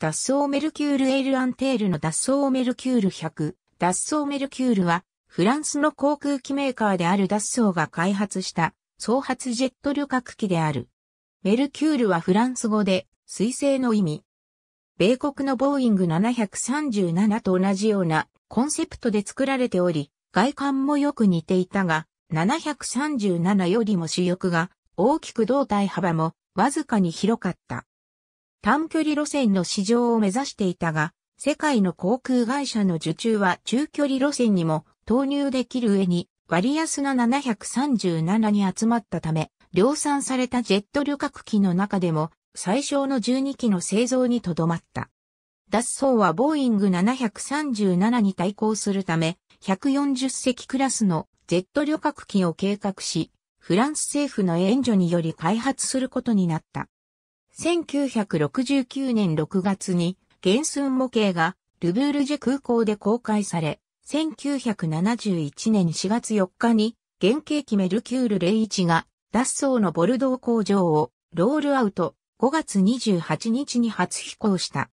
脱走メルキュールエールアンテールの脱走メルキュール100。脱走メルキュールは、フランスの航空機メーカーである脱走が開発した、創発ジェット旅客機である。メルキュールはフランス語で、水星の意味。米国のボーイング737と同じようなコンセプトで作られており、外観もよく似ていたが、737よりも主翼が大きく胴体幅もわずかに広かった。短距離路線の市場を目指していたが、世界の航空会社の受注は中距離路線にも投入できる上に、割安な737に集まったため、量産されたジェット旅客機の中でも最小の12機の製造にとどまった。脱走はボーイング737に対抗するため、140隻クラスのジェット旅客機を計画し、フランス政府の援助により開発することになった。1969年6月に、原寸模型がルブールジュ空港で公開され、1971年4月4日に、原型機メルキュール01が、脱走のボルドー工場をロールアウト5月28日に初飛行した。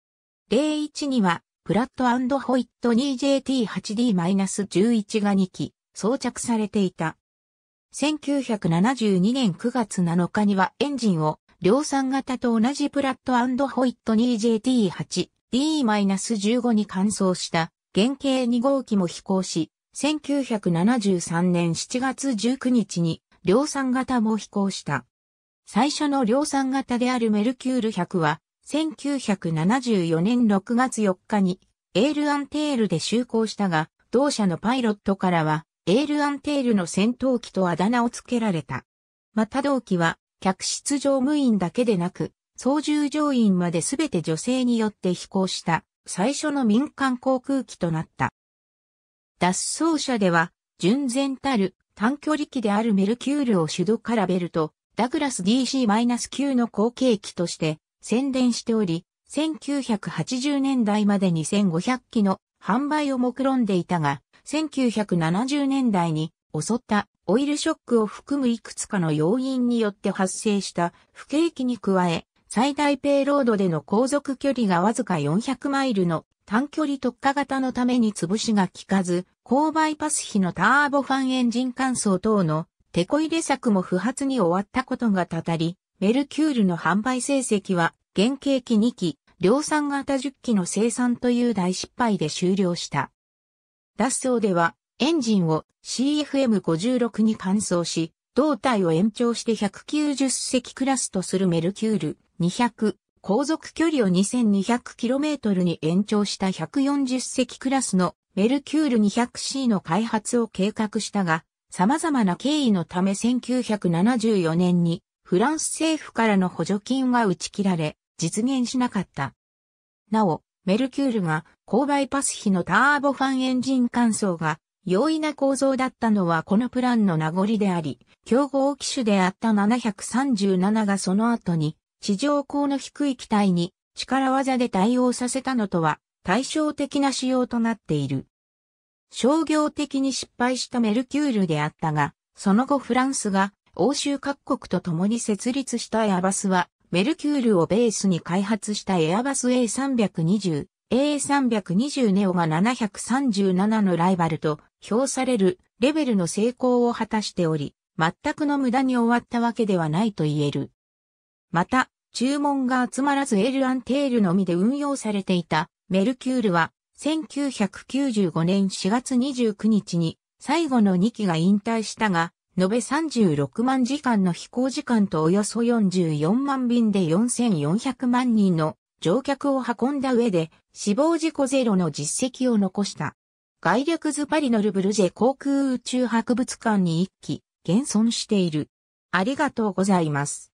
01には、プラットホイット 2JT8D-11 が2機装着されていた。1972年9月7日にはエンジンを量産型と同じプラットホイット 2JT8D-15 に換装した原型2号機も飛行し、1973年7月19日に量産型も飛行した。最初の量産型であるメルキュール100は、1974年6月4日にエールアンテールで就航したが、同社のパイロットからは、エールアンテールの戦闘機とあだ名を付けられた。また同機は、客室乗務員だけでなく、操縦乗員まで全て女性によって飛行した最初の民間航空機となった。脱走者では、純然たる短距離機であるメルキュールを主導からベルト、ダグラス DC-9 の後継機として宣伝しており、1980年代まで2 5 0 0機の販売を目論んでいたが、1970年代に襲ったオイルショックを含むいくつかの要因によって発生した不景気に加え、最大ペイロードでの航続距離がわずか400マイルの短距離特化型のために潰しが効かず、高バイパス比のターボファンエンジン乾燥等の手こ入れ策も不発に終わったことがたたり、メルキュールの販売成績は、原型機2機、量産型10機の生産という大失敗で終了した。脱走では、エンジンを CFM56 に換装し、胴体を延長して190隻クラスとするメルキュール200、航続距離を 2200km に延長した140隻クラスのメルキュール 200C の開発を計画したが、様々な経緯のため1974年にフランス政府からの補助金は打ち切られ、実現しなかった。なお、メルキュールが購買パス費のターボファンエンジン換装が容易な構造だったのはこのプランの名残であり、競合機種であった737がその後に、地上高の低い機体に力技で対応させたのとは対照的な仕様となっている。商業的に失敗したメルキュールであったが、その後フランスが欧州各国と共に設立したエアバスは、メルキュールをベースに開発したエアバス A320、A320 ネオが737のライバルと評されるレベルの成功を果たしており、全くの無駄に終わったわけではないと言える。また、注文が集まらずエル・アンテールのみで運用されていたメルキュールは、1995年4月29日に最後の2機が引退したが、延べ36万時間の飛行時間とおよそ44万便で4400万人の乗客を運んだ上で死亡事故ゼロの実績を残した。外略ズ・パリのルブルジェ航空宇宙博物館に一機、現存している。ありがとうございます。